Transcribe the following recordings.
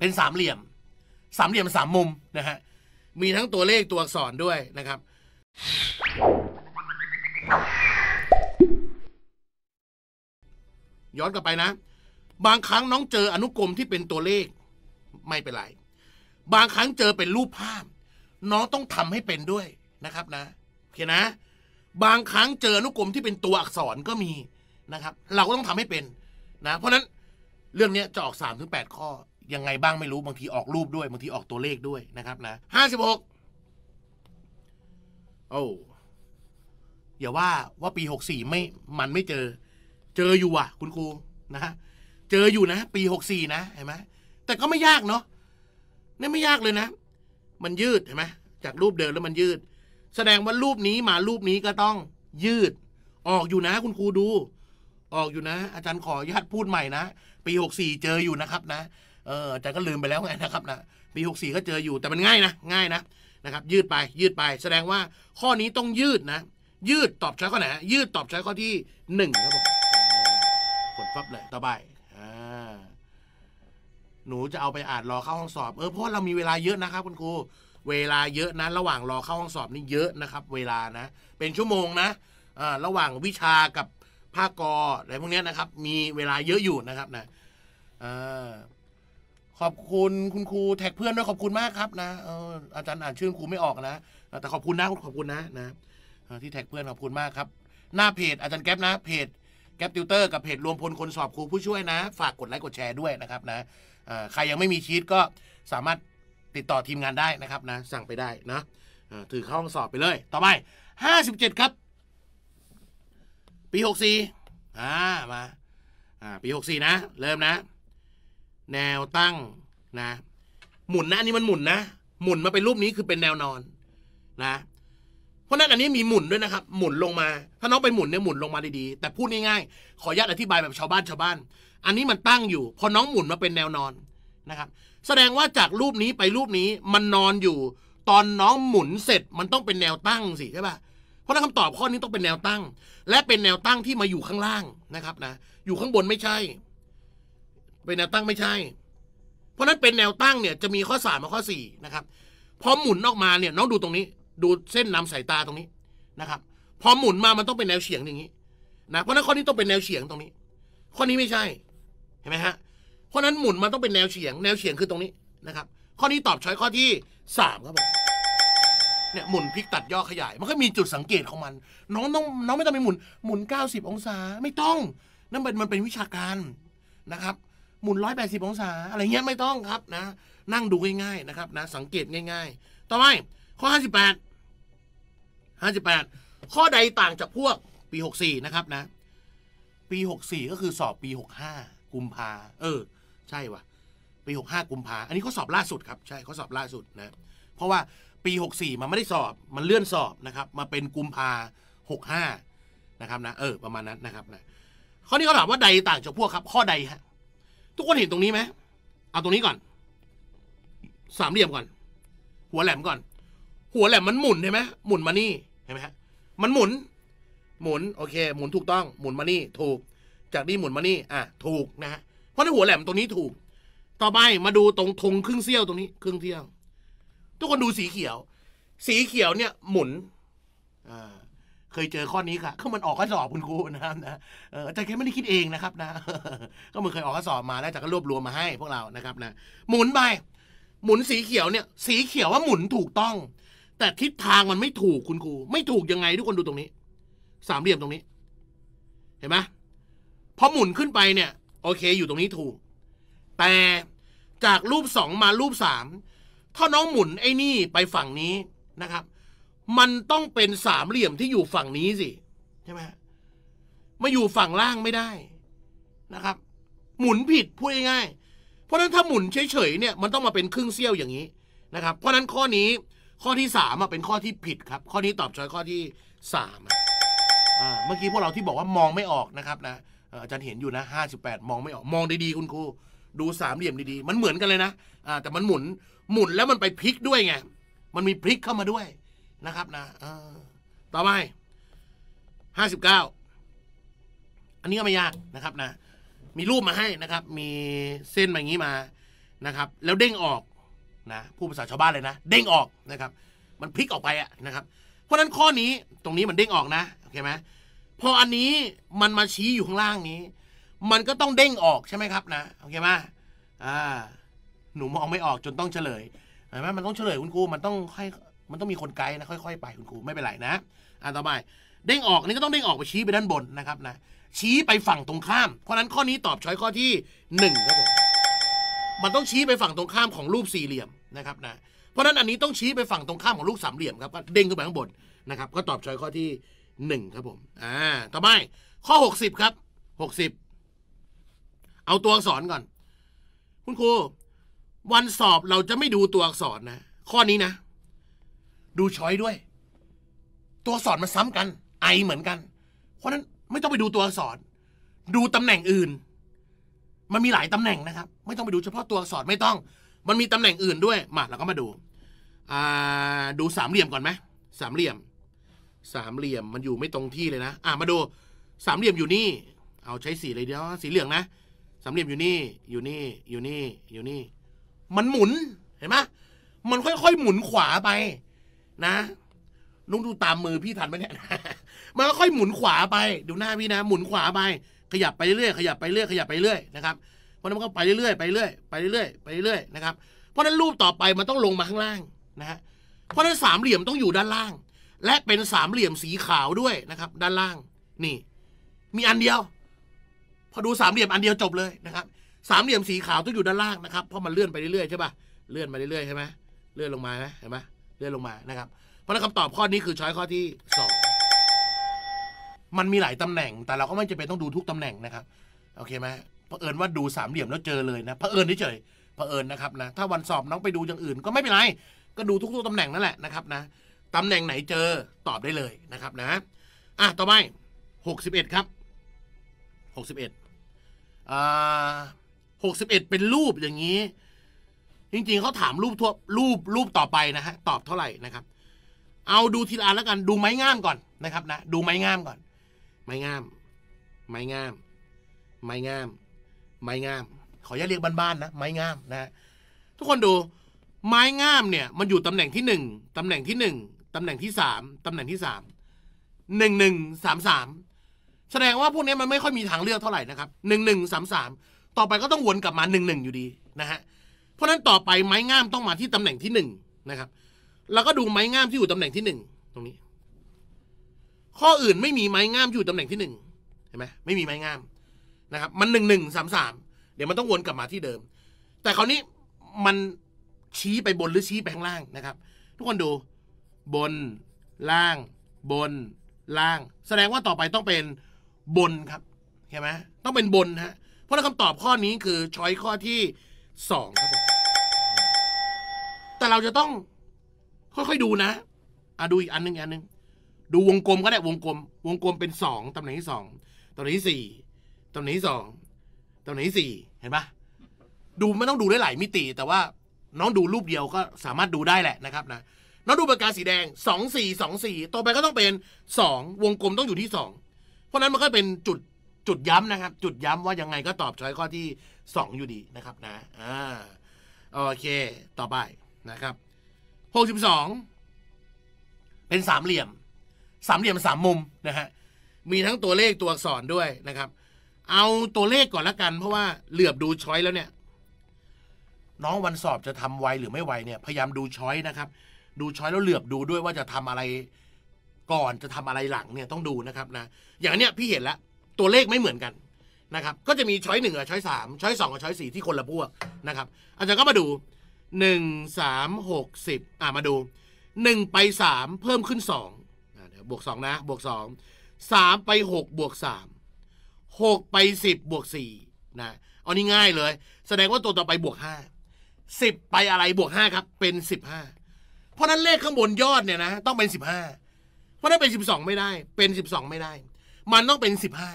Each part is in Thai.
เป็นสามเหลี่ยม สามเหลี่ยมสามมุมนะฮะ มีทั้งตัวเลขตัวอักษรด้วยนะครับ ย้อนกลับไปนะ บางครั้งน้องเจออนุกรมที่เป็นตัวเลขไม่เป็นไร บางครั้งเจอเป็นรูปภาพ น้องต้องทำให้เป็นด้วยนะครับ นะโอเคนะ บางครั้งเจออนุกรมที่เป็นตัวอักษรก็มีนะครับ เราก็ต้องทำให้เป็นนะ เพราะนั้นเรื่องนี้จะออก3มถึงแข้อยังไงบ้างไม่รู้บางทีออกรูปด้วยบางทีออกตัวเลขด้วยนะครับ นะห้าสิบหกโอ้อย่าว่าว่าปีหกสี่ไม่ มันไม่เจอ เจออยู่อ่ะ คุณครูนะฮะเจออยู่นะ ปีหกสี่นะเห็นไหมแต่ก็ไม่ยากเนาะนี่ไม่ยากเลยนะ มันยืดเห็นไหมจากรูปเดิมแล้วมันยืด แสดงว่ารูปนี้มารูปนี้ก็ต้อง ยืด ออกอยู่นะคุณครูดู ออกอยู่นะ อาจารย์ขออนุญาตพูดใหม่นะปีหกสี่เจออยู่นะครับ นะเอออาจารย์ก็ลืมไปแล้วไงนะครับนะปีหกสี่ก็เจออยู่แต่มันง่ายนะ ง่ายนะนะครับยืดไปยืดไป แสดงว่าข้อนี้ต้องยืดนะยืดตอบใช้ข้อไหนยืดตอบใช้ข้อที่หนึ่งครับผมผลฟับเลยต่อไปหนูจะเอาไปอ่านรอเข้าห้องสอบเออเพราะเรามีเวลาเยอะนะครับคุณครู เวลาเยอะนะระหว่างรอเข้าห้องสอบนี่เยอะนะครับ เวลานะ เป็นชั่วโมงนะออระหว่างวิชากับภาคกออะไรพวกนี้นะครับ มีเวลาเยอะอยู่นะครับนะอ่าขอบคุณคุณครูแท็กเพื่อนด้วยขอบคุณมากครับนะอาจารย์อ่านชื่อครูไม่ออกนะ แต่ขอบคุณนะขอบคุณนะนะที่แท็กเพื่อนขอบคุณมากครับหน้าเพจอาจารย์แก๊ปนะ เพจแก๊ปติวเตอร์กับเพจรวมพลคนสอบครูผู้ช่วยนะ ฝากกดไลค์กดแชร์ด้วยนะครับนะใครยังไม่มีชีตก็สามารถติดต่อทีมงานได้นะครับนะสั่งไปได้นะถือเข้าห้องสอบไปเลย ต่อไปห้าสิบเจ็ดครับปีหกสอ่ามาอ่าปี่นะ เริ่มนะแนวตั้งนะ หมุนนะอันนี้มันหมุนนะ หมุนมาเป็นรูปนี้คือเป็นแนวนอนนะ เพราะนั้นอันนี้มีหมุนด้วยนะครับ หมุนลงมาถ้าน้องไปหมุนเนี่ยหมุนลงมาดีๆ แต่พูดง่ายๆ ขออนุญาตอธิบายแบบชาวบ้านชาวบ้าน อันนี้มันตั้งอยู่ พอน้องหมุนมาเป็นแนวนอนนะครับ แสดงว่าจากรูปนี้ไปรูปนี้มันนอนอยู่ ตอนน้องหมุนเสร็จมันต้องเป็นแนวตั้งสิใช่ปะ่ะเพราะนั้นคำตอบข้อนี้ต้องเป็นแนวตั้ง และเป็นแนวตั้งที่มาอยู่ข้างล่างนะครับนะอยู่ข้างบนไม่ใช่เป็นแนวตั้งไม่ใช่ เพราะนั้นเป็นแนวตั้งเนี่ยจะมีข้อสามกับข้อสี่นะครับ พอหมุนออกมาเนี่ยน้องดูตรงนี้ ดูเส้นนำสายตาตรงนี้นะครับ พอหมุนมามันต้องเป็นแนวเฉียงอย่างนี้ นะ เพราะนั้นข้อนี้ต้องเป็นแนวเฉียงตรงนี้ ข้อนี้ไม่ใช่เห็นไหมฮะ เพราะนั้นหมุนมันต้องเป็นแนวเฉียง แนวเฉียงคือตรงนี้นะครับ ข้อนี้ตอบช้อยข้อที่สามครับผมเนี่ยหมุนพลิกตัดย่อขยาย มันก็มีจุดสังเกตของมัน น้องต้องน้องไม่ต้องไปหมุน หมุน 90 องศาไม่ต้องนั่นเป็นมันเป็นวิชาการนะครับหมุน180องศา อะไรเงี้ยไม่ต้องครับนะนั่งดูง่ายๆนะครับนะสังเกตง่าย ๆ ต่อไปข้อ 58 58 ข้อใดต่างจากพวกปี 64นะครับนะปี 64ก็คือสอบปี 65กุมภาเออใช่วะปี 65กุมภาอันนี้เขาสอบล่าสุดครับ ใช่เขาสอบล่าสุดนะเพราะว่าปี 64มันไม่ได้สอบมันเลื่อนสอบนะครับมาเป็นกุมภา65นะครับนะเออประมาณนั้นนะครับนะข้อนี้เขาถามว่าใดต่างจากพวกครับข้อใดฮะทุกคนเห็นตรงนี้ไหมเอาตรงนี้ก่อน สามเหลี่ยมก่อน หัวแหลมก่อน หัวแหลมมันหมุนใช่ไหมหมุนมานี่เห็นไหมฮะ มันหมุน หมุน โอเค หมุนถูกต้อง หมุนมานี่ถูก จากนี่หมุนมานี่อ่ะ ถูกนะฮะเพราะในหัวแหลมตรงนี้ถูก ต่อไปมาดูตรงธงครึ่งเซี่ยวตรงนี้ครึ่งเที่ยวทุกคนดูสีเขียว สีเขียวเนี่ยหมุน อ่าเคยเจอข้อนี้ค่ะก็มันออกข้อสอบคุณครูนะครับนะอาจารย์เคไม่ได้คิดเองนะครับ นะก็มันเคยออกข้อสอบมาแล้วอาจารย์ก็รวบรวมมาให้พวกเรานะครับ นะหมุนไปหมุนสีเขียวเนี่ยสีเขียวว่าหมุนถูกต้อง แต่ทิศทางมันไม่ถูกคุณครูไม่ถูกยังไงทุกคนดูตรงนี้ สามเหลี่ยมตรงนี้ เห็นไหมพอหมุนขึ้นไปเนี่ย โอเค อยู่ตรงนี้ถูก แต่จากรูปสองมารูปสามถ้าน้องหมุนไอ้นี่ไปฝั่งนี้นะครับมันต้องเป็นสามเหลี่ยมที่อยู่ฝั่งนี้สิ ใช่ไหมมาอยู่ฝั่งล่างไม่ได้นะครับ หมุนผิดพูดง่ายเพราะนั้นถ้าหมุนเฉยๆเนี่ยมันต้องมาเป็นครึ่งเซี่ยวอย่างนี้นะครับ เพราะนั้นข้อนี้ข้อที่สามเป็นข้อที่ผิดครับ ข้อนี้ตอบช้อยข้อที่สามเมื่อกี้พวกเราที่บอกว่ามองไม่ออกนะครับนะอาจารย์เห็นอยู่นะห้าสิบแปดมองไม่ออกมองดีๆคุณครูดูสามเหลี่ยมดีๆ มันเหมือนกันเลยนะแต่มันหมุนหมุนแล้วมันไปพลิกด้วยไงมันมีพลิกเข้ามาด้วยนะครับนะต่อไปห้าสิบเก้าอันนี้ก็ไม่ยากนะครับนะ มีรูปมาให้นะครับ มีเส้นแบบนี้มานะครับ แล้วเด้งออกนะผู้ภาษาชาวบ้านเลยนะเด้งออกนะครับ มันพลิกออกไปอะนะครับ เพราะฉะนั้นข้อนี้ตรงนี้มันเด้งออกนะโอเคไหมพออันนี้มันมาชี้อยู่ข้างล่างนี้ มันก็ต้องเด้งออกใช่ไหมครับ นะโอเคไหมอ่าหนูมองไม่ออก จนต้องเฉลยเห็นไหมมันต้องเฉลยคุณครูมันต้องให้มันต้องมีคนไกด์นะค่อย ๆ ไปคุณครู ไม่เป็นไรนะอานต่อไป เด้งออกนี่ก็ต้องเด้งออกไปชี้ไปด้านบนนะครับ นะชี้ไปฝั่งตรงข้าม เพราะนั้นข้อนี้ตอบช้อยข้อที่1ครับผมมันต้องชี้ไปฝั่งตรงข้ามของรูปสี่เหลี่ยมนะครับนะเพราะนั้นอันนี้ต้องชี้ไปฝั่งตรงข้ามของรูปสามเหลี่ยมครับก็เด้งขึ้นไปข้างบนนะครับ ก็ตอบช้อยข้อที่1ครับผม อ่า ต่อไปข้อ60ครับ60เอาตัวอักษรก่อน คุณครูวันสอบเราจะไม่ดูตัวอักษรนะข้อนี้นะดูช้อยด้วย ตัวสอนมาซ้ำกัน ไอเหมือนกัน เพราะนั้นไม่ต้องไปดูตัวสอนดูตำแหน่งอื่น มันมีหลายตำแหน่งนะครับ ไม่ต้องไปดูเฉพาะตัวสอนไม่ต้อง มันมีตำแหน่งอื่นด้วย มาเราก็มาดูดูสามเหลี่ยมก่อนไหมสามเหลี่ยม สามเหลี่ยมมันอยู่ไม่ตรงที่เลยนะอ่ะมาดู สามเหลี่ยมอยู่นี่ เอาใช้สีเลยเดียวสีเหลืองนะ สามเหลี่ยมอยู่นี่ อยู่นี่ อยู่นี่ อยู่นี่ มันหมุนเห็นไหมมันค่อยๆหมุนขวาไปนะลุงดูตามมือพี่ทันไหมเนี่ยมันก็ค่อยหมุนขวาไปดูหน้าพี่นะหมุนขวาไปขยับไปเรื่อยขยับไปเรื่อยขยับไปเรื่อยนะครับเพราะนั้นมันก็ไปเรื่อยไปเรื่อยไปเรื่อยไปเรื่อยนะครับเพราะนั้นรูปต่อไปมันต้องลงมาข้างล่างนะฮะเพราะนั้นสามเหลี่ยมต้องอยู่ด้านล่าง และเป็นสามเหลี่ยมสีขาวด้วยนะครับด้านล่างนี่ มีอันเดียวพอดูสามเหลี่ยมอันเดียวจบเลยนะครับสามเหลี่ยมสีขาวต้องอยู่ด้านล่างนะครับเพราะมันเลื่อนไปเรื่อยใช่ป่ะเลื่อนไปเรื่อยใช่ไหมเลื่อนลงมาไหมเห็นไหมเลื่อนลงมานะครับเพราะนัานคำตอบข้อนี้คือช้อยข้อที่ 2 มันมีหลายตำแหน่ง แต่เราก็ไม่จำเป็นต้องดูทุกตำแหน่งนะครับโอเคไหมเผอิญว่าดูสามเหลี่ยมแล้วเจอเลยนะเผอิญเฉยเผอิญนะครับนะถ้าวันสอบน้องไปดูอย่างอื่นก็ไม่เป็นไร ก็ดูทุกๆตำแหน่งนั่นแหละนะครับนะตำแหน่งไหนเจอตอบได้เลยนะครับนะอ่ะต่อไปหกสิบเอ็ดครับหกสิบเอ็ด่า็ดเป็นรูปอย่างนี้จริงๆเขาถามรูปทั่วรูปรูปต่อไปนะฮะตอบเท่าไหร่นะครับ เอาดูทีละอันแล้วกันดูไม้งามก่อนนะครับนะดูไม้งามก่อน ไม้งาม ไม้งาม ไม้งาม ไม้งาม ขออย่าเรียกบ้านๆนะไม้งามนะ ทุกคนดู ไม้งามเนี่ยมันอยู่ตำแหน่งที่หนึ่งตำแหน่งที่หนึ่งตำแหน่งที่สามตำแหน่งที่สามหนึ่งหนึ่งสามสามแสดงว่าพวกนี้มันไม่ค่อยมีทางเลือกเท่าไหร่นะครับหนึ่งหนึ่งสามสามต่อไปก็ต้องวนกลับมาหนึ่งหนึ่งอยู่ดีนะฮะเพราะนั้นต่อไปไม้งามต้องมาที่ตำแหน่งที่หนึ่งนะครับแล้วก็ดูไม้งามที่อยู่ตำแหน่งที่หนึ่งตรงนี้ ข้ออื่นไม่มีไม้งามอยู่ตำแหน่งที่หนึ่ง เห็นไหมไม่มีไม้งามนะครับ มันหนึ่งหนึ่งสามสาม เดี๋ยวมันต้องวนกลับมาที่เดิม แต่คราวนี้มันชี้ไปบนหรือชี้ไปข้างล่างนะครับ ทุกคนดูบนล่างบนล่าง แสดงว่าต่อไปต้องเป็นบนครับ เห็นไหมต้องเป็นบนฮะ เพราะคำตอบข้อนี้คือ ช้อยข้อที่สองครับผมแต่เราจะต้อง ค่อย ๆ ดูนะ อ่ะ ดูอีกอันหนึ่งอันหนึ่ง ดูวงกลมก็ได้วงกลม วงกลมเป็นสองตำแหน่งที่สองตำแหน่งที่สี่ตำแหน่งที่สองตำแหน่งที่สี่ เห็นปะดูไม่ต้องดูได้หลายมิติ แต่ว่าน้องดูรูปเดียวก็สามารถดูได้แหละนะครับนะ น้องดูปากกาสีแดงสองสี่ สองสี่ ต่อไปก็ต้องเป็นสองวงกลมต้องอยู่ที่สอง เพราะนั้นมันก็เป็นจุดจุดย้ำนะครับ จุดย้ำว่ายังไงก็ตอบช้อยข้อที่สองอยู่ดีนะครับ นะอ่าโอเค ต่อไปนะครับหกสิบอง เป็นสามเหลี่ยม สามเหลี่ยมสามมุมนะฮะ มีทั้งตัวเลขตัวอักษรด้วยนะครับ เอาตัวเลขก่อนละกัน เพราะว่าเหลือบดูช้อยแล้วเนี่ยน้องวันสอบจะทำไวหรือไม่ไวเนี่ยพยายามดูช้อยนะครับ ดูช้อยแล้วเหลือบดูด้วยว่าจะทำอะไรก่อนจะทำอะไรหลังเนี่ยต้องดูนะครับนะ อย่างเนี้ยพี่เห็นแล้วตัวเลขไม่เหมือนกันนะครับ ก็จะมีช้อยหนึ่งกับช้อยสามช้อยสองกับช้อยสี่ที่คนละพวกนะครับอาจารย์ก็มาดูหนึ่งสามหกสิบอ่ามาดูหนึ่งไปสามเพิ่มขึ้นสองเดี๋ยวบวกสองนะ บวกสองสามไปหกบวกสามหกไปสิบบวกสี่นะอันนี้ง่ายเลย แสดงว่าตัวต่อไปบวกห้าสิบไปอะไรบวกห้าครับเป็นสิบห้าเพราะนั้นเลขข้างบนยอดเนี่ยนะต้องเป็นสิบห้าเพราะนั้นเป็นสิบสองไม่ได้ เป็นสิบสองไม่ได้ มันต้องเป็นสิบห้า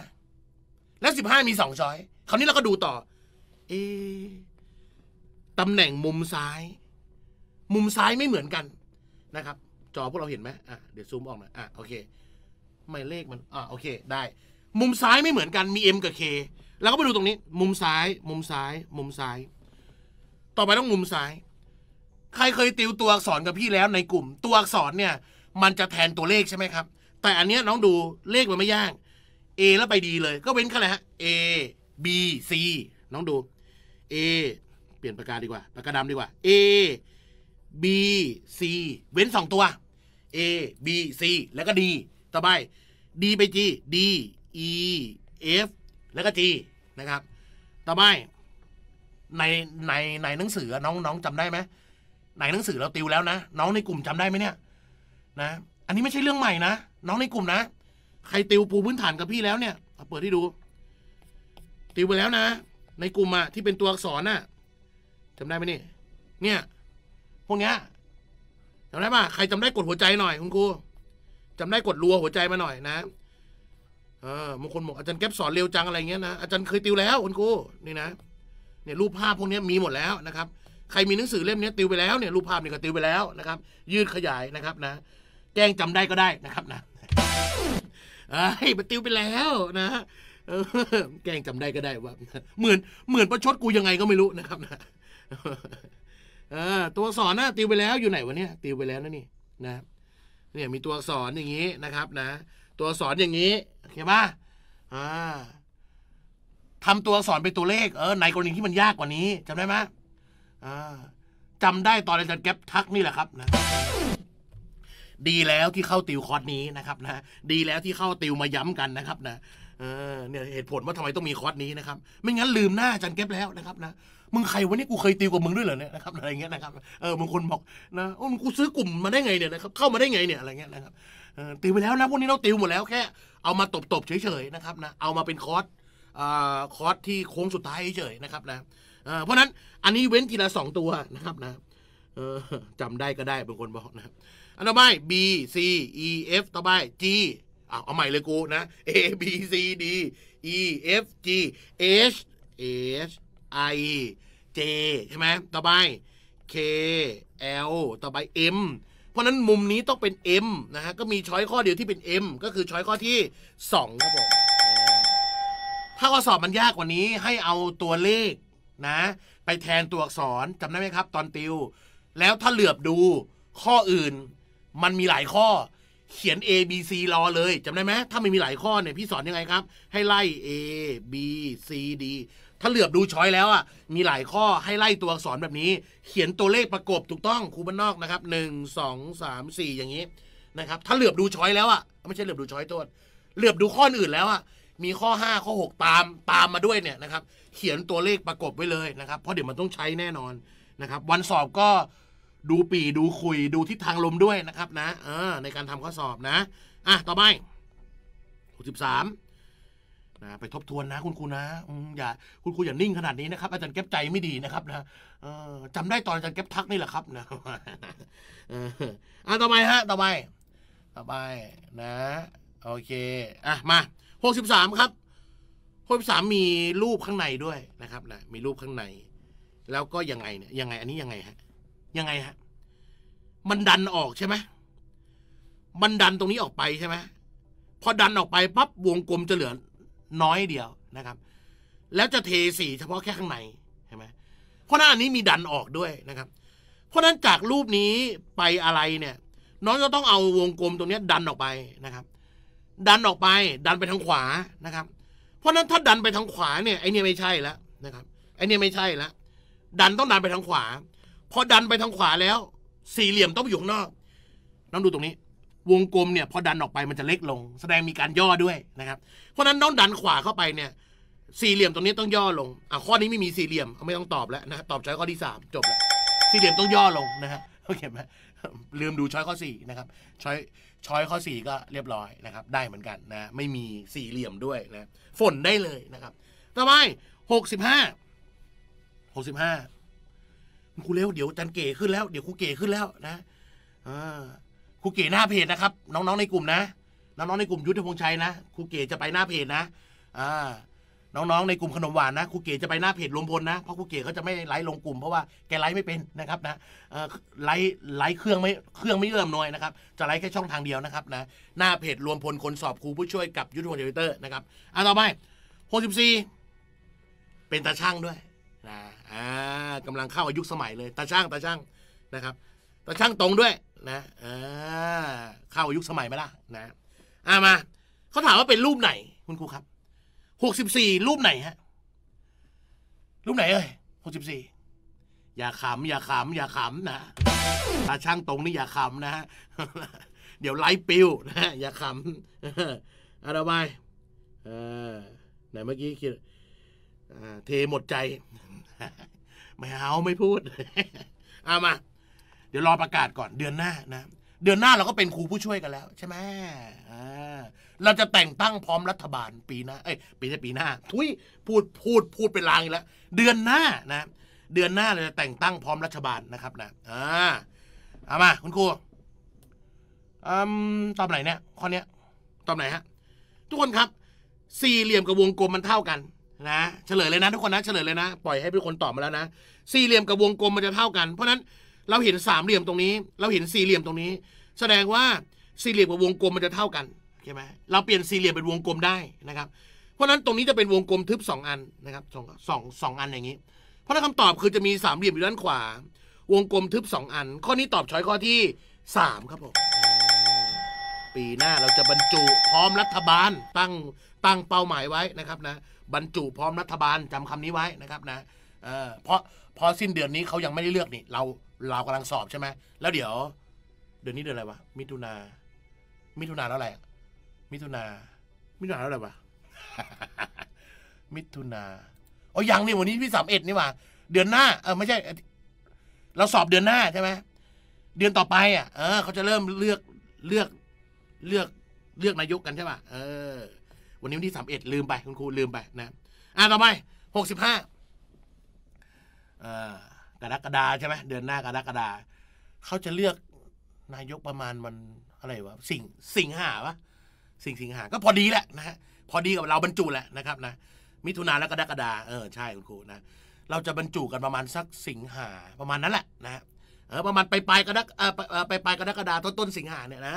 แล้วสิบห้ามีสองช้อยคราวนี้เราก็ดูต่อ เอตำแหน่งมุมซ้าย มุมซ้ายไม่เหมือนกันนะครับ จอพวกเราเห็นไหมอ่ะเดี๋ยวซูมออกหน่อยอ่ะโอเคหมายเลขมันอ่ะโอเค ได้ มุมซ้ายไม่เหมือนกันมี M กับ K เราก็ไปดูตรงนี้ มุมซ้าย มุมซ้าย มุมซ้าย ต่อไปต้องมุมซ้าย ใครเคยติวตัวอักษรกับพี่แล้ว ในกลุ่มตัวอักษรเนี่ย มันจะแทนตัวเลขใช่ไหมครับ แต่อันเนี้ยน้องดูเลขมันไม่ยาก A แล้วไปดีเลย ก็เว้นแค่ไหนฮะ A B C น้องดู A ลี่ยนปากกาดีกว่าปากกาดำดีกว่า A B C เว้น 2 ตัว A B C แล้วก็ D ต่อไป D ไป G D E F แล้วก็ G นะครับ ต่อไปในในในหนังสือน้องน้องจำได้ไหมในหนังสือเราติวแล้วนะ น้องในกลุ่มจำได้ไหมเนี่ยนะ อันนี้ไม่ใช่เรื่องใหม่นะ น้องในกลุ่มนะใครติวปูพื้นฐานกับพี่แล้วเนี่ยเอาเปิดให้ดู ติวไปแล้วนะ ในกลุ่มอะที่เป็นตัวอักษรน่ะจำได้ไหมนี่ เนี่ย พวกเนี้ย จำได้ป่ะใครจำได้กดหัวใจหน่อยคุณครูจำได้กดรัวหัวใจมาหน่อยนะเออบางคนบอกอาจารย์แก๊ปสอนเร็วจังอะไรเงี้ยนะ อาจารย์เคยติวแล้วคุณครูนี่นะ เนี่ยรูปภาพพวกนี้มีหมดแล้วนะครับ ใครมีหนังสือเล่มนี้ติวไปแล้วเนี่ย รูปภาพนี่ก็ติวไปแล้วนะครับ ยืดขยายนะครับนะแจ้งจำได้ก็ได้นะครับ นะไอ้ไปติวไปแล้วนะแกล้งจำได้ก็ได้ว่าเหมือนเหมือนประชดกูยังไงก็ไม่รู้นะครับนะเออ ตัวสอนนะติวไปแล้วอยู่ไหนวะเนี่ยติวไปแล้วนะนี่นะเนี่ยมีตัวสอนอย่างนี้นะครับ นะตัวสอนอย่างนี้โอเคป่ะอ่าทำตัวสอนเป็นตัวเลขเออ ในกรณีที่มันยากกว่านี้จำได้ไหมอ่าจำได้ตอนอาจารย์แก๊ปทักนี่แหละครับนะดีแล้วที่เข้าติวคอร์สนี้นะครับนะดีแล้วที่เข้าติวมาย้ำกันนะครับ นะเออเนี่ยเหตุผลว่าทำไมต้องมีคอร์สนี้นะครับ ไม่งั้นลืมหน้าอาจารย์แก๊ปแล้วนะครับนะมึงใครวะเนี่ยกูเคยตีวกับมึงด้วยเหรอเนี่ยนะครับอะไรเงี้ยนะครับเออบางคนบอกนะอ้กูซื้อกลุ่มมาได้ไงเนี่ยนะครับเข้ามาได้ไงเนี่ยอะไรเงี้ยนะครับเออตีไปแล้วนะ พวกนี้เราตีหมดแล้วแค่เอามาตบๆเฉยๆนะครับนะเอามาเป็นคอร์สคอร์สที่โค้งสุดท้ายเฉยๆนะครับนะเพราะนั้นอันนี้เว้นทีละสองตัวนะครับนะจำได้ก็ได้บางคนบอกนะบอันต่อไป B C E F ต่อไป G เอาเอาใหม่เลยกูนะ A B C D E F G H H I J ใช่ไหมต่อไป K L ต่อไป M เพราะนั้นมุมนี้ต้องเป็น M นะฮะก็มีช้อยข้อเดียวที่เป็น M ก็คือช้อยข้อที่2ครับผมถ้าข้อสอบมันยากกว่านี้ให้เอาตัวเลขนะ ไปแทนตัวอักษรจำได้ไหมครับ ตอนติว แล้วถ้าเหลือบดูข้ออื่น มันมีหลายข้อเขียน A B C รอเลยจำได้ไหมถ้าไม่มีหลายข้อเนี่ยพี่สอนยังไงครับ ให้ไล่ A B C D ถ้าเหลือบดูช้อยแล้วอ่ะ มีหลายข้อให้ไล่ตัวอักษรแบบนี้ เขียนตัวเลขประกบถูกต้องครูบ้านนอกนะครับหนึ่งสองสามสี่อย่างนี้นะครับ ถ้าเหลือบดูช้อยแล้วอ่ะ ไม่ใช่เหลือบดูช้อยตัว เหลือบดูข้ออื่นแล้วอ่ะ มีข้อ 5 ข้อ 6 ตามตามมาด้วยเนี่ยนะครับ เขียนตัวเลขประกบไว้เลยนะครับ เพราะเดี๋ยวมันต้องใช้แน่นอนนะครับ วันสอบก็ดูปีดูคุยดูทิศทางลมด้วยนะครับนะ เออในการทำข้อสอบนะอ่ะต่อไป 63นะไปทบทวนนะ คุณครูนะอย่าคุณครูอย่านิ่งขนาดนี้นะครับ อาจารย์เก็บใจไม่ดีนะครับนะจำได้ตอนอาจารย์เก็บทักนี่แหละครับนะอ่าต่อไปฮะต่อไป ต่อไป นะโอเค อ่ะมาหกสิบสามครับหกสิบสามมีรูปข้างในด้วยนะครับ นะมีรูปข้างใน แล้วก็ยังไงเนี่ยยังไง อันนี้ยังไงฮะยังไงฮะมันดันออกใช่ไหมมันดันตรงนี้ออกไปใช่ไหมพอดันออกไปปั๊บวงกลมจะเหลือน้อยเดียวนะครับ แล้วจะเทสีเฉพาะแค่ข้างในเห็นไหมเพราะนั้นอันนี้มีดันออกด้วยนะครับ เพราะนั้นจากรูปนี้ไปอะไรเนี่ย น้องจะต้องเอาวงกลมตรงนี้ดันออกไปนะครับ ดันออกไป ดันไปทางขวานะครับ เพราะนั้นถ้าดันไปทางขวาเนี่ยไอเนี่ยไม่ใช่แล้วนะครับไอเนี่ยไม่ใช่แล้วดันต้องดันไปทางขวาพอดันไปทางขวาแล้ว สี่เหลี่ยมต้องอยู่ข้างนอกน้องดูตรงนี้วงกลมเนี่ยพอดันออกไปมันจะเล็กลง แสดงมีการย่อด้วยนะครับ เพราะนั้นต้องดันขวาเข้าไปเนี่ย สี่เหลี่ยมตรงนี้ต้องย่อลง อ่ะข้อนี้ไม่มีสี่เหลี่ยมไม่ต้องตอบแล้วนะ ตอบช้อยข้อที่สามจบแล้วสี่เหลี่ยมต้องย่อลงนะฮะโอเคไหมลืมดูช้อยข้อสี่นะครับ ช้อยช้อยข้อสี่ก็เรียบร้อยนะครับ ได้เหมือนกันนะ ไม่มีสี่เหลี่ยมด้วยนะฝนได้เลยนะครับต่อไปหกสิบห้าหกสิบห้าครูเร็วเดี๋ยวจันเก๋ขึ้นแล้วเดี๋ยวครูเก๋ขึ้นแล้วนะอ่าครูเก๋หน้าเพจนะครับน้องๆในกลุ่มนะ น้องๆในกลุ่มยุทธพงษ์ชัยนะครูเก๋จะไปหน้าเพจนะอ่าน้องๆในกลุ่มขนมหวานนะครูเก๋จะไปหน้าเพจรวมพลนะเพราะครูเก๋เขาจะไม่ไลฟ์ลงกลุ่มเพราะว่าแกไลฟ์ไม่เป็นนะครับนะไลฟ์ไลฟ์เครื่องไม่เครื่องไม่เอื้อมหน่อยนะครับจะไลฟ์แค่ช่องทางเดียวนะครับนะหน้าเพจรวมพลคนสอบครูผู้ช่วยกับยูทูบเดเตอร์นะครับอ่ะต่อไปหสี่เป็นตาช่างด้วยนะอ่ากำลังเข้าอายุสมัยเลยตาช่างตาช่างนะครับตาช่างตรงด้วยนะอ่าเข้ายุคสมัยไหมล่ะนะอ่ามา เขาถามว่าเป็นรูปไหน คุณครูครับ หกสิบสี่รูปไหนฮะ รูปไหนเอ่ยหกสิบสี่อย่าขำอย่าขำอย่าขำนะ้าช่างตรงนี่อย่าขำนะฮะเดี๋ยวไลฟ์ปิวนะ อย่าขำเอาไปไหนเมื่อกี้คิดเทหมดใจ ไม่เอาไม่พูดเอามาดี๋ยวรอประกาศก่อนเดือนหน้านะเดือนหน้าเราก็เป็นครูผู้ช่วยกันแล้ว ใช่ไหมเราจะแต่งตั้งพร้อมรัฐบาล ปีหน้าเอ้ยปีจะปีหน้าทุยพูดพูดพูดเป็นลางอีกแล้ว เดือนหน้านะ เดือนหน้าเราจะแต่งตั้งพร้อมรัฐบาลนะครับนะอ่าเอามาคุณครูอืมตอบไหนเนี่ยข้อเนี้ย ตอบไหนฮะทุกคนครับสี่เหลี่ยมกับวงกลมมันเท่ากันนะ เฉลยเลยนะทุกคนนะเฉลยเลยนะปล่อยให้ทุกคนตอบมาแล้วนะ สี่เหลี่ยมกับวงกลมมันจะเท่ากัน เพราะนั้นเราเห็นสามเหลี่ยมตรงนี้ เราเห็นสี่เหลี่ยมตรงนี้ แสดงว่าสี่เหลี่ยมกับวงกลมมันจะเท่ากันใช่ไหมเราเปลี่ยนสี่เหลี่ยมเป็นวงกลมได้นะครับ เพราะนั้นตรงนี้จะเป็นวงกลมทึบสองอันนะครับสองสองสองอันอย่างนี้ เพราะนั้นคำตอบคือจะมีสามเหลี่ยมอยู่ด้านขวา วงกลมทึบสองอัน ข้อนี้ตอบช้อยข้อที่สามครับผมปีหน้าเราจะบรรจุพร้อมรัฐบาลตั้งตั้งเป้าหมายไว้นะครับนะบรรจุพร้อมรัฐบาลจำคำนี้ไว้นะครับนะเออเพราะพอสิ้นเดือนนี้เขายังไม่ได้เลือกนี่เราเรากำลังสอบใช่ไหม แล้วเดี๋ยว เดือนนี้เดือนอะไรวะ มิถุนา มิถุนาแล้วอะไรมิถุนามิถุนาแล้วอะไรวะ มิถุนาอ๋อยังนี่วันนี้พี่สามเอ็ดนี่ว่า เดือนหน้าเออไม่ใช่ เราสอบเดือนหน้าใช่ไหมเดือนต่อไป อ่ะ เออ เขาจะเริ่มเลือกเลือกเลือกเลือกนายกกันใช่ป่ะ เออ วันนี้วันที่สามเอ็ดลืมไปคุณครูลืมไปนะ อ่ะต่อไปหกสิบห้าอ่ากรกฎาใช่ไหมเดือนหน้ากรกฎาเขาจะเลือกนายกประมาณวันอะไรวะสิ่งสิงหาวะสิ่งสิงหาก็พอดีแหละนะฮะพอดีกับเราบรรจุแหละนะครับนะมิถุนาและกรกฎาเออใช่คุณครูนะเราจะบรรจุกันประมาณสักสิงหาประมาณนั้นแหละนะเออประมาณไปปลายกรกเออไปปลายกรกฎาต้นต้นสิงหาเนี่ยนะ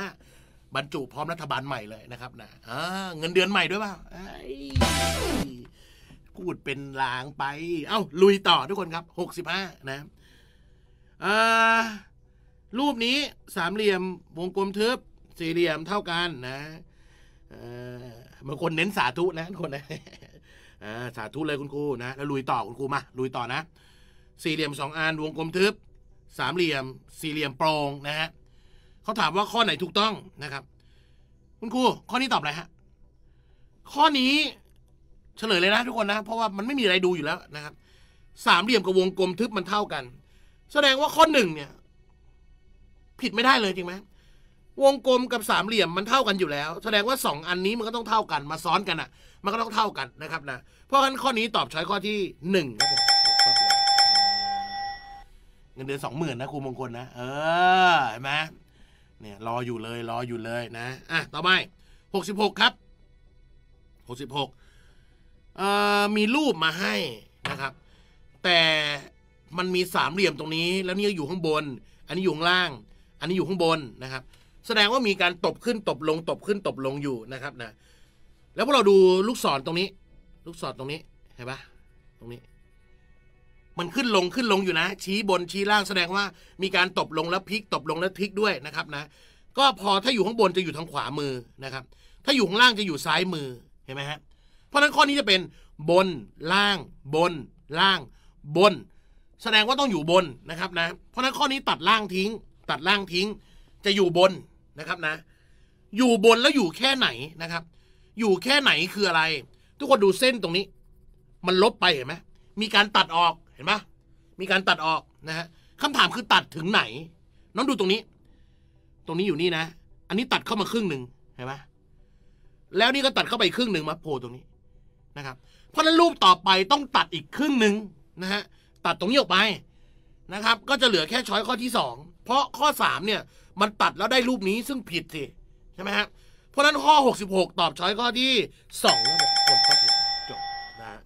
บรรจุพร้อมรัฐบาลใหม่เลยนะครับนะเออเงินเดือนใหม่ด้วยเปล่าพูดเป็นลางไป เอา้าลุยต่อทุกคนครับ หกสิบห้านะรูปนี้สามเหลี่ยม วงกลมทึบ สี่เหลี่ยมเท่ากันนะบางคนเน้นสาธุนะคนนะสาธุเลยคุณครูนะแล้วลุยต่อคุณครูมาลุยต่อนะ สี่เหลี่ยมสองอันวงกลมทึบ สามเหลี่ยม สี่เหลี่ยมโปร่งนะฮะเขาถามว่าข้อไหนถูกต้องนะครับ คุณครูข้อนี้ตอบอะไรฮะข้อนี้เฉลยเลยนะทุกคนนะเพราะว่ามันไม่มีอะไรดูอยู่แล้วนะครับ สามเหลี่ยมกับวงกลมทึบมันเท่ากัน แสดงว่าข้อหนึ่งเนี่ย ผิดไม่ได้เลยจริงไหมวงกลมกับสามเหลี่ยมมันเท่ากันอยู่แล้ว แสดงว่าสองอันนี้มันก็ต้องเท่ากัน มาซ้อนกันอ่ะ มันก็ต้องเท่ากันนะครับ นะเพราะฉะนั้นข้อนี้ตอบช้อยข้อที่หนึ่งครับผมเงินเดือนสองหมื่นนะครูมงคลนะเออเห็นไหมเนี่ยรออยู่เลยรออยู่เลยนะอ่ะต่อไปหกสิบหกครับหกสิบหกมีรูปมาให้นะครับ แต่มันมีสามเหลี่ยมตรงนี้ แล้วนี่อยู่ข้างบน อันนี้อยู่ข้างล่าง อันนี้อยู่ข้างบนนะครับ แสดงว่ามีการตบขึ้นตบลงตบขึ้นตบลงอยู่นะครับนะแล้วพวกเราดูลูกศรตรงนี้ ลูกศรตรงนี้เห็นปะตรงนี้ มันขึ้นลงขึ้นลงอยู่นะ ชี้บนชี้ล่างแสดงว่ามีการตบลงแล้วพลิกตบลงแล้วพลิกด้วยนะครับนะก็พอถ้าอยู่ข้างบนจะอยู่ทางขวามือนะครับ ถ้าอยู่ข้างล่างจะอยู่ซ้ายมือเห็นไหมฮะเพราะนั้นข้อนี้จะเป็นบน ล่าง บน ล่าง บน แสดงว่าต้องอยู่บนนะครับนะเพราะนั้นข้อนี้ตัดล่างทิ้ง ตัดล่างทิ้งจะอยู่บนนะครับนะ อยู่บนแล้วอยู่แค่ไหนนะครับ อยู่แค่ไหนคืออะไร ทุกคนดูเส้นตรงนี้ มันลบไปเห็นไหมมีการตัดออกเห็นไหมมีการตัดออกนะฮะคำถามคือตัดถึงไหน น้องดูตรงนี้ ตรงนี้อยู่นี่นะอันนี้ตัดเข้ามาครึ่งหนึ่งเห็นไหมแล้วนี่ก็ตัดเข้าไปครึ่งหนึ่งมาโผล่ตรงนี้ะครับเพราะนั้นรูปต่อไปต้องตัดอีกครึ่งหนึ่งนะฮะตัดตรงนี้ออกไปนะครับ ก็จะเหลือแค่ช้อยข้อที่ 2 เพราะข้อ 3 เนี่ย มันตัดแล้วได้รูปนี้ซึ่งผิดสิใช่ไหมฮะเพราะนั้นข้อ 66 ตอบช้อยข้อที่2ครับผมคนครจบนะฮะ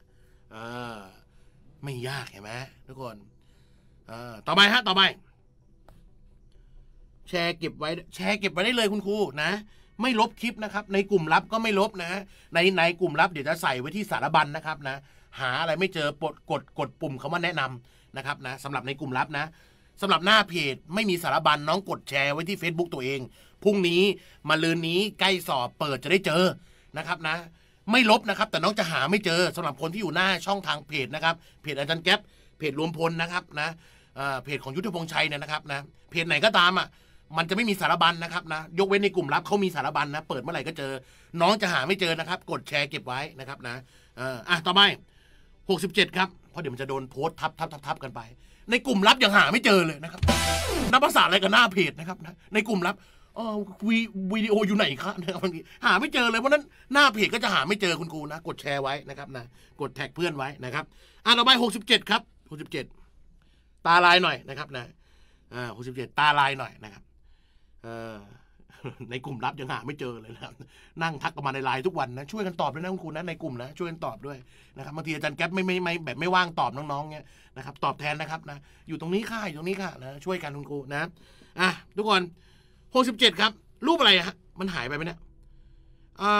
ไม่ยากเห็นไหมทุกคนต่อไปฮะต่อไป แชร์เก็บไว้แชร์เก็บไว้ได้เลยคุณครูนะไม่ลบคลิปนะครับในกลุ่มลับก็ไม่ลบนะในในกลุ่มลับเดี๋ยวจะใส่ไว้ที่สารบัญนนะครับนะ หาอะไรไม่เจอปดกดกดปุ่มคำว่าแนะนำนะครับนะสำหรับในกลุ่มลับนะสำหรับหน้าเพจไม่มีสารบัญนน้องกดแชร์ไว้ที่ Facebook ตัวเอง พรุ่งนี้มาลืนนี้ใกล้สอบเปิดจะได้เจอนะครับนะ ไม่ลบนะครับ แต่น้องจะหาไม่เจอสำหรับคนที่อยู่หน้าช่องทางเพจนะครับเพจอาจารย์แก๊ปเพจรวมพลนะครับนะเพจของยุทธพงษ์ชัยเนี่ยนะครับนะเพจไหนก็ตามอ่ะมันจะไม่มีสารบัญนนะครับนะยกเว้นในกลุ่มลับเขามีสารบัญนนะ เปิดเมื่อไหร่ก็เจอ น้องจะหาไม่เจอนะครับ กดแชร์เก็บไว้นะครับนะเอออ่ะต่อไปหกสิบเจ็ดครับเพราะเดี๋ยวมันจะโดนโพสทับทับทับทับกันไป ในกลุ่มลับยังหาไม่เจอเลยนะครับ นับภาษาอะไรกับหน้าเพจนะครับนะในกลุ่มลับเออวีวิดีโออยู่ไหนครับบางทีหาไม่เจอเลยเพราะนั้นหน้าเพจก็จะหาไม่เจอคุณครูนะกดแชร์ไว้นะครับนะกดแท็กเพื่อนไว้นะครับอ่ะต่อไปหกสิบเจ็ดครับหกสิบเจ็ดตาลายหน่อยนะครับนะอ่าหกสิบเจ็ดตาลายหน่อยนะครับในกลุ่มลับยังหาไม่เจอเลยนะนั่งทักกันมาในไลน์ทุกวันนะช่วยกันตอบด้วยนะคุณครูนะในกลุ่มนะช่วยกันตอบด้วยนะครับบางทีอาจารย์แก๊ปไม่ไม่ไม่แบบไม่ว่างตอบน้องๆเงี้ยนะครับ ตอบแทนนะครับ นะ อยู่ตรงนี้ค่ะ อยู่ตรงนี้ค่ะนะช่วยกัน คุณครูนะอ่ะทุกคนหกสิบเจ็ดครับ รูปอะไรฮะมันหายไปไหมเนี่ยอ่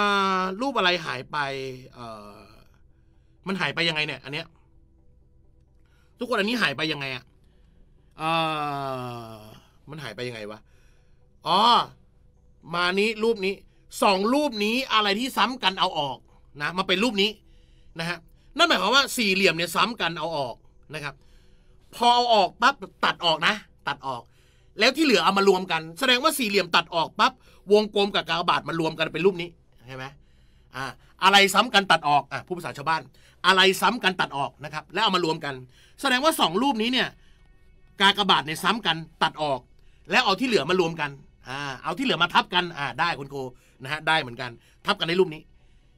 ารูปอะไรหายไปเอ่อมันหายไปยังไงเนี่ย อันเนี้ย ทุกคนอันนี้หายไปยังไงอ่ะเอ่อมันหายไปยังไงวะอ๋อมานี้รูปนี้สองรูปนี้อะไรที่ซ้ำกันเอาออกนะมาเป็นรูปนี้นะฮะนั่นหมายความว่าสี่เหลี่ยมเนี่ยซ้ำกันเอาออกนะครับ พอเอาออกปั๊บตัดออกนะ ตัดออก แล้วที่เหลือเอามารวมกัน แสดงว่าสี่เหลี่ยมตัดออกปั๊บวงกลมกับกากบาทมารวมกันเป็นรูปนี้ใช่ไหมอ่าอะไรซ้ำกันตัดออกอ่ะผู้ภาษาชาวบ้านอะไรซ้ำกันตัดออกนะครับ แล้วเอามารวมกัน แสดงว่า2รูปนี้เนี่ยกากบาทเนี่ยซ้ำกันตัดออก แล้วเอาที่เหลือมารวมกันอ่าเอาที่เหลือมาทับกันอ่าได้คุณครูนะฮะ ได้เหมือนกัน ทับกันในรูปนี้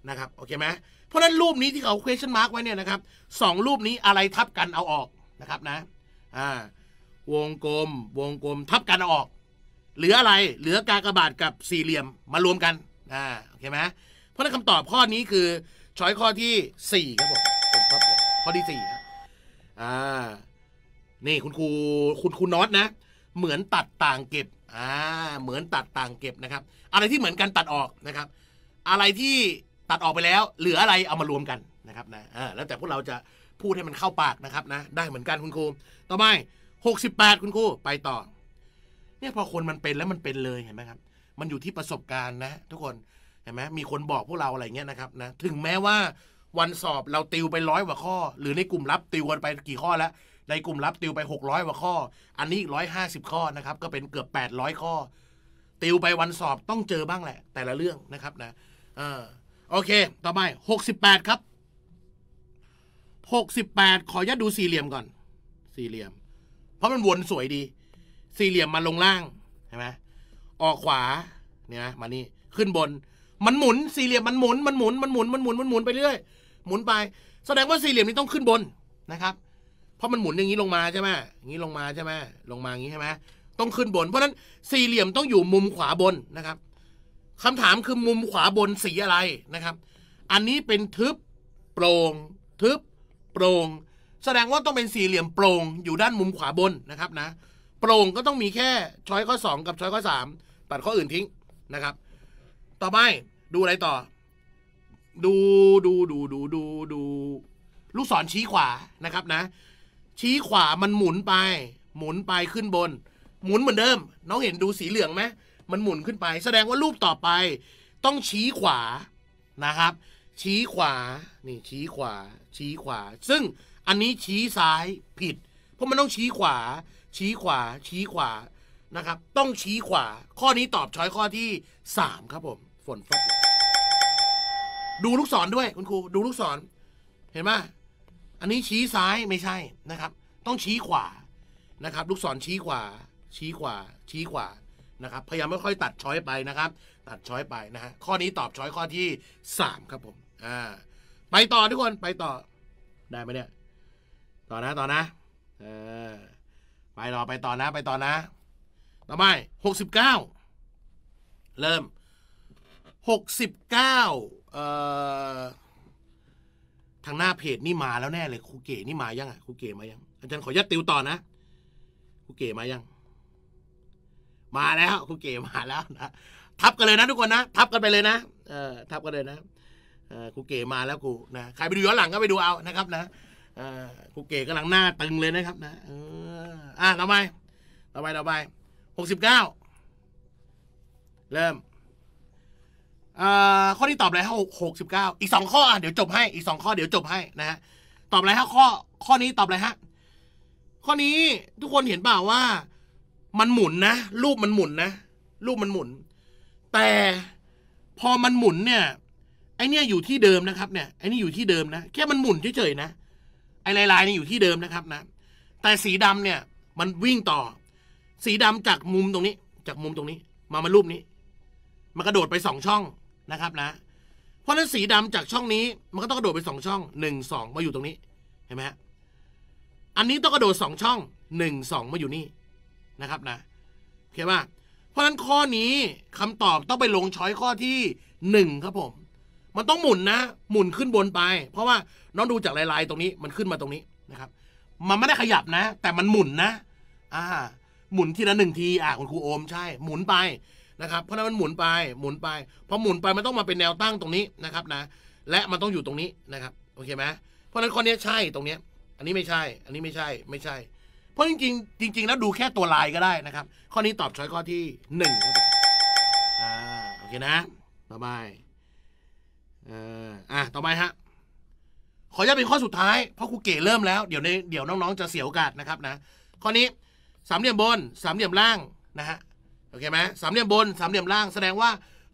นะครับ โอเคไหม เพราะนั้นรูปนี้ที่เขา question mark ไว้เนี่ยนะครับสองรูปนี้อะไรทับกันเอาออกนะครับนะ อ่า วงกลม วงกลมทับกันเอาออก เหลืออะไร เหลือกากบาทกับสี่เหลี่ยมมารวมกันอ่าโอเคไหมเพราะนั้นคำตอบข้อนี้คือ ช้อยข้อที่สี่ครับผมผมชอบเลยข้อที่สี่อ่า นี่คุณครู คุณครูน็อตนะ เหมือนตัดต่างเก็บอ่าเหมือนตัดต่างเก็บนะครับ อะไรที่เหมือนกันตัดออกนะครับ อะไรที่ตัดออกไปแล้วเหลืออะไรเอามารวมกันนะครับนะอ่าแล้วแต่พวกเราจะพูดให้มันเข้าปากนะครับนะได้เหมือนกันคุณครูต่อไปหกสิบแปดคุณครูไปต่อเนี่ยพอคนมันเป็นแล้วมันเป็นเลยเห็นไหมครับมันอยู่ที่ประสบการณ์นะทุกคนเห็นไหมมีคนบอกพวกเราอะไรเงี้ยนะครับนะถึงแม้ว่าวันสอบเราติวไปร้อยกว่าข้อ หรือในกลุ่มลับติวกันไปกี่ข้อแล้วในกลุ่มลับติวไป 600กว่าข้อ อันนี้อ้า150 ข้อนะครับ ก็เป็นเกือบ 800 ข้อ ติวไปวันสอบต้องเจอบ้างแหละ แต่ละเรื่องนะครับ นะเออโอเค ต่อไป68ครับ68 ขออนุาดูสี่เหลี่ยมก่อน สี่เหลี่ยม เพราะมันวนสวยดี สี่เหลี่ยมมาลงล่างใช่ไหมออกขวา เนี่ยมานี่ขึ้นบน มันหมุนสี่เหลี่ยมมันหมุนมันหมุนมันหมุนมันหมุนมันหมุนไปเรื่อยหมุนไปแสดงว่าสี่เหลี่ยมนี้ต้องขึ้นบนนะครับราะมันหมุนอย่างนี้ลงมาใช่ไหมงนี้ลงมาใช่ไหมลงมางนี้ใช่ไหมต้องขึ้นบน เพราะนั้นสี่เหลี่ยมต้องอยู่มุมขวาบนนะครับคำถามคือมุมขวาบนสีอะไรนะครับ อันนี้เป็นทึบ โปร่งทึบ โปร่ง แสดงว่าต้องเป็นสี่เหลี่ยมโปร่งอยู่ด้านมุมขวาบนนะครับนะ โปร่งก็ต้องมีแค่ช้อยข้อ2กับช้อยข้อ3ตัดข้ออื่นทิ้งนะครับ ต่อไปดูอะไรต่อ ดูดูดูดูดูดู ลูกศรชี้ขวานะครับนะชี้ขวา มันหมุนไป หมุนไปขึ้นบน หมุนเหมือนเดิม น้องเห็นดูสีเหลืองไหมมันหมุนขึ้นไป แสดงว่ารูปต่อไป ต้องชี้ขวา นะครับ ชี้ขวา นี่ชี้ขวา ชี้ขวา ซึ่งอันนี้ชี้ซ้ายผิด เพราะมันต้องชี้ขวา ชี้ขวา ชี้ขวา นะครับ ต้องชี้ขวา ข้อนี้ตอบช้อยข้อที่3ครับผม ฝนฟดดูลูกศรด้วย คุณครู ดูลูกศร เห็นไหมอันนี้ชี้ซ้ายไม่ใช่นะครับ ต้องชี้ขวานะครับ ลูกศรชี้ขวา ชี้ขวาชี้ขวานะครับพยายามไม่ค่อยตัดช้อยไปนะครับ ตัดช้อยไปนะฮะข้อนี้ตอบช้อยข้อที่ 3 ครับผมอ่าไปต่อทุกคนไปต่อได้ไหมเนี่ย ต่อนะ ต่อนะเออไปต่อไปต่อนะไปต่อนะ ต่อไปหกสิบเก้าเริ่มหกสิบเก้าเอ่อทางหน้าเพจนี่มาแล้วแน่เลยครูเก๋นี่มายังอ่ะครูเก๋มายังอาจารย์ขอยัดติวต่อนะครูเก๋มายัง มาแล้วครูเก๋มาแล้วนะทับกันเลยนะทุกคนนะทับกันไปเลยนะเออ ทับกันเลยนะเออครูเก๋มาแล้วกูนะใครไปดูย้อนหลังก็ไปดูเอานะครับนะเออครูเก๋กำลังหน้าตึงเลยนะครับนะเออ อ่ะต่อไปต่อไปต่อไปหกสิบเก้าเริ่มข้อที่ตอบอะไรฮะหกสิบเก้าอีกสองข้อเดี๋ยวจบให้ อีกสองข้อเดี๋ยวจบให้นะฮะตอบอะไรฮะข้อข้อนี้ตอบอะไรฮะข้อนี้ทุกคนเห็นเปล่าว่ามันหมุนนะ รูปมันหมุนนะรูปมันหมุน แต่พอมันหมุนเนี่ย ไอเนี่ยอยู่ที่เดิมนะครับเนี่ยไอนี่อยู่ที่เดิมนะแค่มันหมุนเฉยๆนะไอลายลายนี่อยู่ที่เดิมนะครับนะแต่สีดำเนี่ย มันวิ่งต่อ สีดำจากมุมตรงนี้ จากมุมตรงนี้มามารูปนี้ มันกระโดดไปสองช่องนะครับนะ เพราะนั้นสีดำจากช่องนี้มันก็ต้องกระโดดไปสองช่องหนึ่งสองมาอยู่ตรงนี้เห็นไหมฮะ อันนี้ต้องกระโดดสองช่องหนึ่งสองมาอยู่นี่นะครับนะโอเคป่ะเพราะฉะนั้นข้อนี้คำตอบต้องไปลงช้อยข้อที่หนึ่งครับผม มันต้องหมุนนะหมุนขึ้นบนไป เพราะว่าน้องดูจากลาย ๆ ตรงนี้มันขึ้นมาตรงนี้นะครับ มันไม่ได้ขยับนะ แต่มันหมุนนะอ่าหมุนทีละหนึ่งทีอ่าคุณครูโอมใช่ หมุนไปนะครับเพราะนั้นมันหมุนไปหมุนไปพอหมุนไปมันต้องมาเป็นแนวตั้งตรงนี้นะครับนะและมันต้องอยู่ตรงนี้นะครับโอเคไหมเพราะนั้นข้อนี้ใช่ตรงเนี้ยอันนี้ไม่ใช่ อันนี้ไม่ใช่ไม่ใช่เพราะจริงจริงจริงแล้วดูแค่ตัวลายก็ได้นะครับ ข้อนี้ตอบช้อยข้อที่หนึ่งครับโอเคนะ ต่อไปอ่ะต่อไปฮะขอาตเป็นข้อสุดท้ายเพราะครูเก๋เริ่มแล้ว เดี๋ยวในเดี๋ยวน้องๆจะเสียโอกาสนะครับนะข้อนี้สามเหลี่ยมบนสามเหลี่ยมล่างนะฮะโอเคไหมสามเหลี่ยมบนสามเหลี่ยมล่างแสดงว่า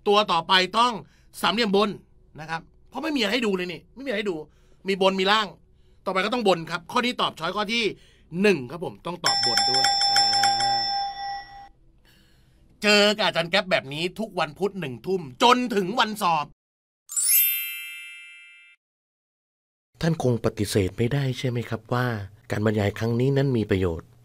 ตัวต่อไปต้องสามเหลี่ยมบนนะครับเพราะไม่มีอะไรให้ดูเลยนี่ไม่มีอะไรให้ดูมีบนมีล่าง ต่อไปก็ต้องบนครับ ข้อนี้ตอบช้อยข้อที่หนึ่งครับผม ต้องตอบบนด้วย เจอกับอาจารย์แก๊ปแบบนี้ทุกวันพุธหนึ่งทุ่มจนถึงวันสอบ ท่านคงปฏิเสธไม่ได้ใช่ไหมครับว่าการบรรยายครั้งนี้นั้นมีประโยชน์